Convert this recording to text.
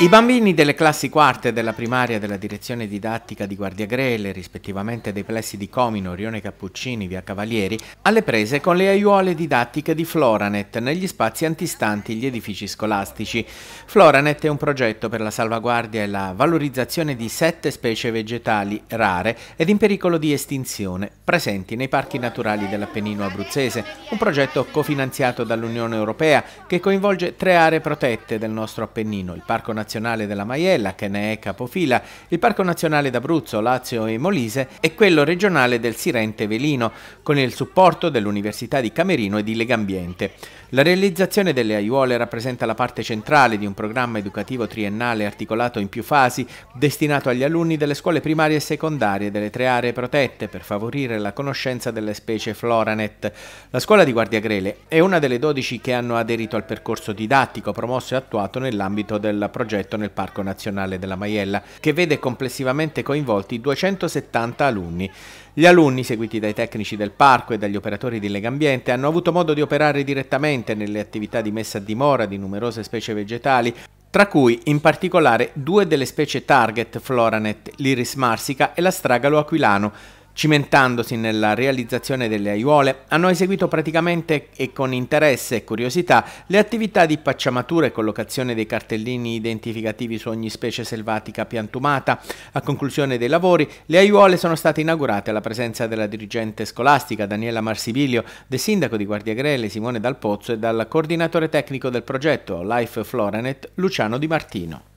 I bambini delle classi quarte della primaria della direzione didattica di Guardia Grele, rispettivamente dei plessi di Comino, Rione Cappuccini, Via Cavalieri, alle prese con le aiuole didattiche di Floranet negli spazi antistanti gli edifici scolastici. Floranet è un progetto per la salvaguardia e la valorizzazione di sette specie vegetali rare ed in pericolo di estinzione presenti nei parchi naturali dell'Appennino abruzzese, un progetto cofinanziato dall'Unione Europea che coinvolge tre aree protette del nostro Appennino, il Parco Nazionale nazionale della Maiella, che ne è capofila, il Parco nazionale d'Abruzzo, Lazio e Molise e quello regionale del Sirente Velino, con il supporto dell'Università di Camerino e di Legambiente. La realizzazione delle aiuole rappresenta la parte centrale di un programma educativo triennale articolato in più fasi, destinato agli alunni delle scuole primarie e secondarie delle tre aree protette per favorire la conoscenza delle specie Floranet. La scuola di Guardia Grele è una delle 12 che hanno aderito al percorso didattico promosso e attuato nell'ambito del progetto progetto nel Parco Nazionale della Maiella, che vede complessivamente coinvolti 270 alunni. Gli alunni, seguiti dai tecnici del parco e dagli operatori di Legambiente, hanno avuto modo di operare direttamente nelle attività di messa a dimora di numerose specie vegetali, tra cui in particolare due delle specie target Floranet, l'iris marsica e la Stragalo aquilano, cimentandosi nella realizzazione delle aiuole, hanno eseguito praticamente e con interesse e curiosità le attività di pacciamatura e collocazione dei cartellini identificativi su ogni specie selvatica piantumata. A conclusione dei lavori, le aiuole sono state inaugurate alla presenza della dirigente scolastica Daniela Marsibilio, del sindaco di Guardia Guardiagrele Simone Dal Pozzo e dal coordinatore tecnico del progetto Life Floranet Luciano Di Martino.